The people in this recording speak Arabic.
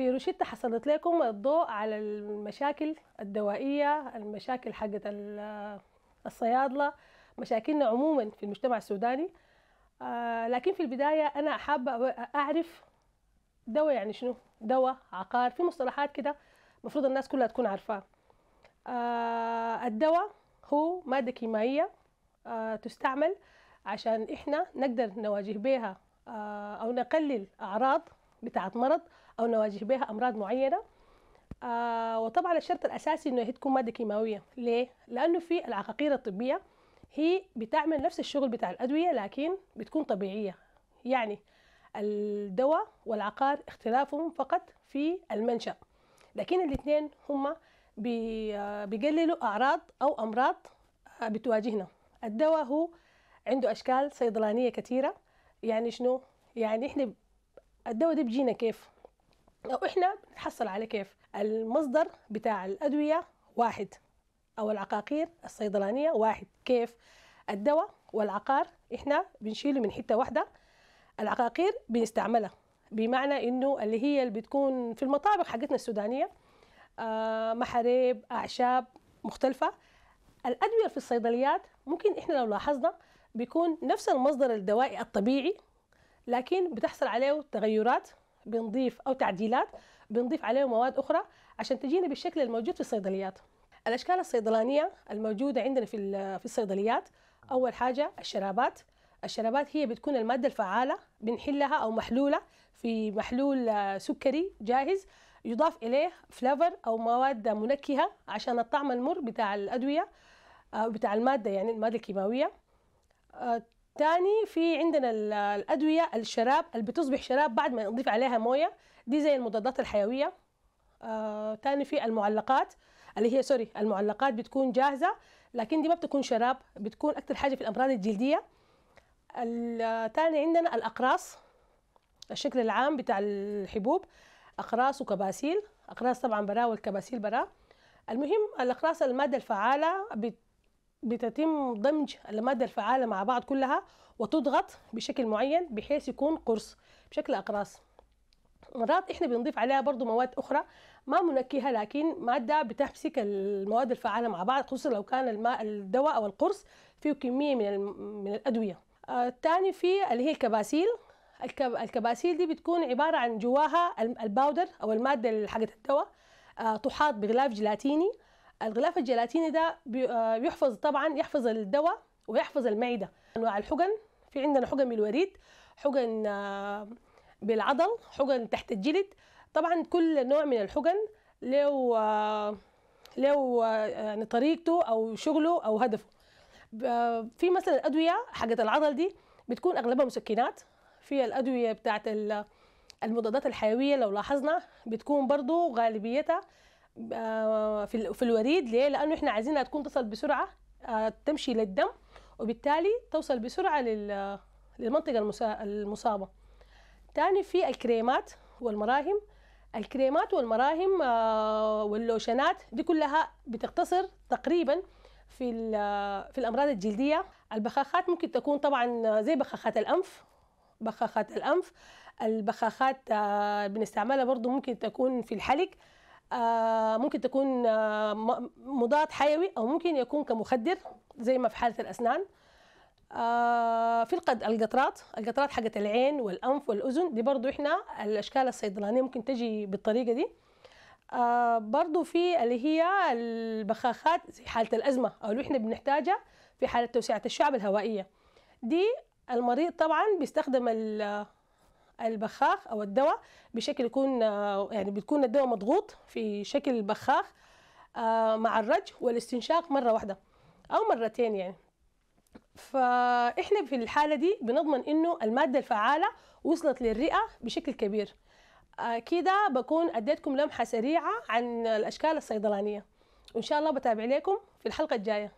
في روشيتا حصلت لكم الضوء على المشاكل الدوائية المشاكل حقة الصيادلة مشاكلنا عموما في المجتمع السوداني آه، لكن في البداية أنا حابة أعرف دواء يعني شنو دواء عقار في مصطلحات كده المفروض الناس كلها تكون عارفاه آه، الدواء هو مادة كيميائية آه، تستعمل عشان إحنا نقدر نواجه بها أو نقلل أعراض بتاعه مرض او نواجه بها امراض معينه آه وطبعا الشرط الاساسي انه هي تكون ماده كيماويه ليه لانه في العقاقير الطبيه هي بتعمل نفس الشغل بتاع الادويه لكن بتكون طبيعيه يعني الدواء والعقار اختلافهم فقط في المنشا لكن الاثنين هم آه، بيقللوا اعراض او امراض آه، بتواجهنا الدواء هو عنده اشكال صيدلانيه كثيره يعني شنو يعني احنا الدواء ده بيجينا كيف او احنا بنتحصل على كيف المصدر بتاع الادويه واحد او العقاقير الصيدلانيه واحد كيف الدواء والعقار احنا بنشيله من حته واحده العقاقير بنستعملها بمعنى انه اللي هي اللي بتكون في المطابخ حقتنا السودانيه آه، محاريب اعشاب مختلفه الادويه في الصيدليات ممكن احنا لو لاحظنا بيكون نفس المصدر الدوائي الطبيعي لكن بتحصل عليه تغيرات بنضيف او تعديلات بنضيف عليه مواد اخرى عشان تجينا بالشكل الموجود في الصيدليات الاشكال الصيدلانيه الموجوده عندنا في في الصيدليات اول حاجه الشرابات الشرابات هي بتكون الماده الفعاله بنحلها او محلوله في محلول آه، سكري جاهز يضاف اليه فلافر او مواد منكهه عشان الطعم المر بتاع الادويه آه، بتاع الماده يعني الماده الكيماويه آه، تاني في عندنا الادويه الشراب اللي بتصبح شراب بعد ما نضيف عليها مويه دي زي المضادات الحيويه آه تاني في المعلقات اللي هي سوري المعلقات بتكون جاهزه لكن دي ما بتكون شراب بتكون اكتر حاجه في الامراض الجلديه تاني عندنا الاقراص الشكل العام بتاع الحبوب اقراص وكباسيل اقراص طبعا برا والكباسيل برا المهم الاقراص الماده الفعاله بت بتتم دمج الماده الفعاله مع بعض كلها وتضغط بشكل معين بحيث يكون قرص بشكل اقراص مرات احنا بنضيف عليها برضو مواد اخرى ما منكهه لكن ماده بتمسك المواد الفعاله مع بعض خصوصا لو كان الماء الدواء او القرص فيه كميه من من الادويه آه، الثاني في اللي هي الكباسيل الكباسيل دي بتكون عباره عن جواها الباودر او الماده حقت الدواء آه، تحاط بغلاف جيلاتيني الغلاف الجيلاتيني ده بيحفظ آه، طبعا يحفظ الدواء ويحفظ المعده انواع الحقن في عندنا حقن بالوريد حقن آه، بالعضل حقن تحت الجلد طبعا كل نوع من الحقن له آه، له يعني طريقته او شغله او هدفه في مثلا الادويه حقت العضل دي بتكون اغلبها مسكنات في الادويه بتاعت المضادات الحيويه لو لاحظنا بتكون برضو غالبيتها آه، في في الوريد ليه؟ لانه احنا عايزينها تكون تصل بسرعه آه، تمشي للدم وبالتالي توصل بسرعه للمنطقه المصابه. تاني في الكريمات والمراهم الكريمات والمراهم آه، واللوشنات دي كلها بتقتصر تقريبا في في الامراض الجلديه البخاخات ممكن تكون طبعا زي بخاخات الانف بخاخات الانف البخاخات بنستعملها برضو ممكن تكون في الحلق آه، ممكن تكون آه، مضاد حيوي او ممكن يكون كمخدر زي ما في حاله الاسنان آه، في القد القطرات القطرات حقت العين والانف والاذن دي برضو احنا الاشكال الصيدلانيه ممكن تجي بالطريقه دي برضو في اللي هي البخاخات زي حاله الازمه او اللي احنا بنحتاجها في حاله توسعه الشعب الهوائيه دي المريض طبعا بيستخدم البخاخ او الدواء بشكل يكون آه، يعني بتكون الدواء مضغوط في شكل البخاخ آه، مع الرج والاستنشاق مره واحده او مرتين يعني فاحنا في الحاله دي بنضمن انه الماده الفعاله وصلت للرئه بشكل كبير آه، كده بكون اديتكم لمحه سريعه عن الاشكال الصيدلانيه وان شاء الله بتابع لكم في الحلقه الجايه